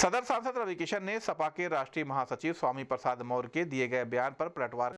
सदर सांसद रवि किशन ने सपा के राष्ट्रीय महासचिव स्वामी प्रसाद मौर्य के दिए गए बयान पर पलटवार